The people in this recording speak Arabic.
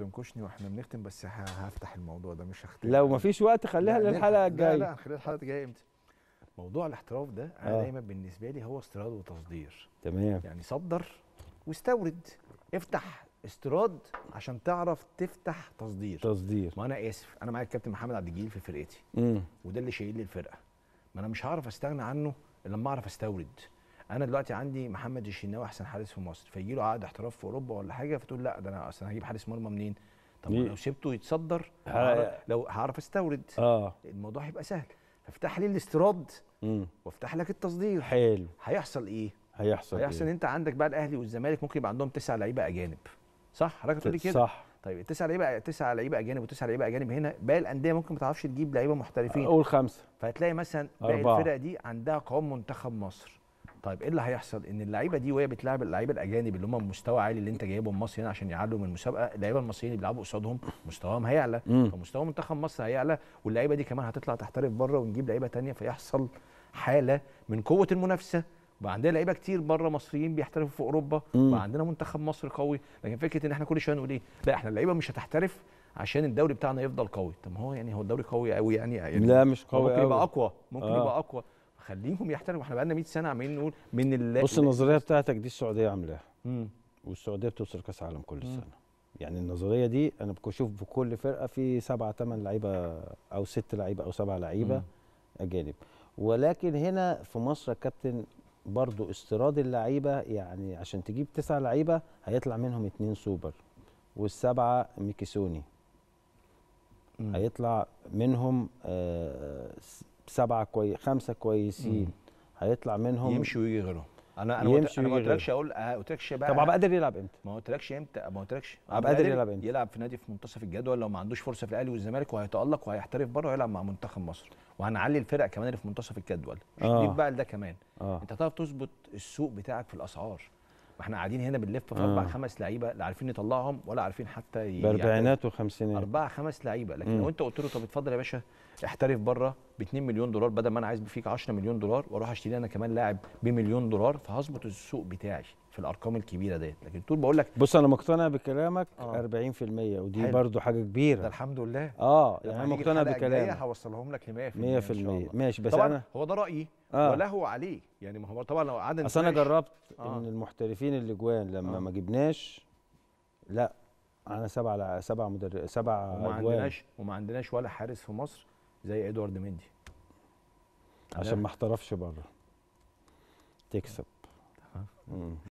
تنكشني واحنا بنختم بس هفتح الموضوع ده مش هختم لو مفيش وقت خليها للحلقه الجايه لا لا خليها الحلقه الجايه امتى موضوع الاحتراف ده انا آه. دايما بالنسبه لي هو استيراد وتصدير تمام يعني صدر واستورد افتح استيراد عشان تعرف تفتح تصدير تصدير ما انا اسف انا معايا الكابتن محمد عبد الجليل في فرقتي مم. وده اللي شايل لي الفرقه ما انا مش هعرف استغنى عنه الا لما اعرف استورد انا دلوقتي عندي محمد الشناوي احسن حارس في مصر فيجي له عقد احتراف في اوروبا ولا حاجه فتقول لا ده انا اصلا هجيب حارس مرمى منين؟ طب لو سبته يتصدر لو هعرف استورد اه الموضوع هيبقى سهل فافتح لي الاستيراد وافتح لك التصدير حلو هيحصل ايه؟ هيحصل هيحصل إيه؟ انت عندك بقى الاهلي والزمالك ممكن يبقى عندهم تسع لعيبه اجانب صح حضرتك بتقول كده صح طيب التسع لعيبه تسع لعيبه اجانب وتسع لعيبه اجانب هنا باقي الانديه ممكن ما تعرفش تجيب لعيبه محترفين قول خمسه فهتلاقي مثلا باقي الفرق دي عندها قوام منتخب مصر طيب ايه اللي هيحصل ان اللعيبه دي وهي بتلعب اللعيبه الاجانب اللي هم بمستوى عالي اللي انت جايبهم مصر هنا عشان يعلوا من المسابقه اللعيبه المصريين اللي بيلعبوا قصادهم مستواهم هيعلى فمستوى منتخب مصر هيعلى واللعيبه دي كمان هتطلع تحترف بره ونجيب لعيبه ثانيه فيحصل حاله من قوه المنافسه وعندنا لعيبه كتير بره مصريين بيحترفوا في اوروبا وعندنا منتخب مصر قوي لكن فكره ان احنا كل شويه نقول ايه لا احنا اللعيبه مش هتحترف عشان الدوري بتاعنا يفضل قوي طب ما هو يعني هو الدوري قوي قوي يعني, يعني لا مش قوي ممكن يبقى اقوى ممكن آه. يبقى اقوى خليهم يحترموا احنا بقالنا 100 سنه عمالين نقول من الله بص النظريه بتاعتك دي السعوديه عاملاها والسعوديه بتوصل كاس عالم كل مم. سنه يعني النظريه دي انا بشوف في كل فرقه في سبعه ثمان لعيبه او ست لعيبه او سبعه لعيبه اجانب ولكن هنا في مصر كابتن برضو استيراد اللعيبه يعني عشان تجيب تسعه لعيبه هيطلع منهم اثنين سوبر والسبعه ميكيسوني هيطلع منهم آه سبعه كويس خمسه كويسين هيطلع منهم يمشي ويجي غيرهم انا انا يمشي انا ما قلتلكش اقول آه، ما قلتلكش بقى طب عبد القادر يلعب امتى؟ ما قلتلكش امتى ما قلتلكش عبد القادر يلعب امتى؟ يلعب في نادي في منتصف الجدول لو ما عندوش فرصه في الاهلي والزمالك وهيتالق وهيحترف بره ويلعب مع منتخب مصر وهنعلي الفرق كمان اللي في منتصف الجدول مش آه. بقى لده كمان آه. انت هتعرف تظبط السوق بتاعك في الاسعار ما احنا قاعدين هنا بنلف في اربع آه. خمس لعيبه لا عارفين نطلعهم ولا عارفين حتى يعني باربعينات وخمسينات اربع خمس لعيبه لكن مم. لو انت قلت له طب اتفضل يا باشا احترف بره ب 2 مليون دولار بدل ما انا عايز فيك 10 مليون دولار واروح اشتري انا كمان لاعب بمليون دولار فهظبط السوق بتاعي الارقام الكبيره ديت لكن طول بقول لك بص انا مقتنع بكلامك آه. 40% ودي برضو حاجه كبيره ده الحمد لله اه يعني انا مقتنع بكلامك هوصلهم لك 100% 100% ماشي بس طبعا انا هو ده رايي آه. وله عليه يعني ما هو طبعا لو قعدنا اصل انا جربت آه. ان المحترفين الاجوان لما آه. ما جبناش لا انا سبع سبع مدرب سبع وما عندناش وما عندناش ولا حارس في مصر زي ادوارد مندي عشان ما احترفش بره تكسب